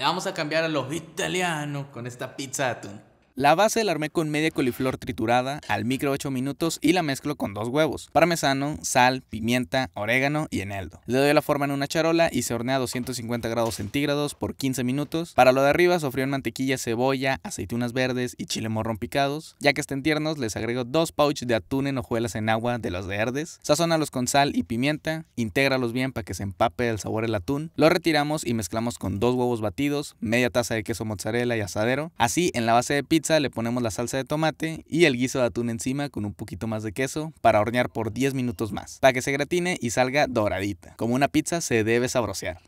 Le vamos a cambiar a los italianos con esta pizza de atún. La base la armé con media coliflor triturada al micro 8 minutos y la mezclo con dos huevos, parmesano, sal, pimienta, orégano y eneldo. Le doy la forma en una charola y se hornea a 250 grados centígrados por 15 minutos. Para lo de arriba sofrío en mantequilla, cebolla, aceitunas verdes y chile morrón picados. Ya que estén tiernos les agrego dos pouches de atún en hojuelas en agua de los verdes. Sazónalos con sal y pimienta, intégralos bien para que se empape el sabor del atún. Lo retiramos y mezclamos con dos huevos batidos, media taza de queso mozzarella y asadero. Así en la base de pizza le ponemos la salsa de tomate y el guiso de atún encima con un poquito más de queso para hornear por 10 minutos más, para que se gratine y salga doradita. Como una pizza se debe sabrosear.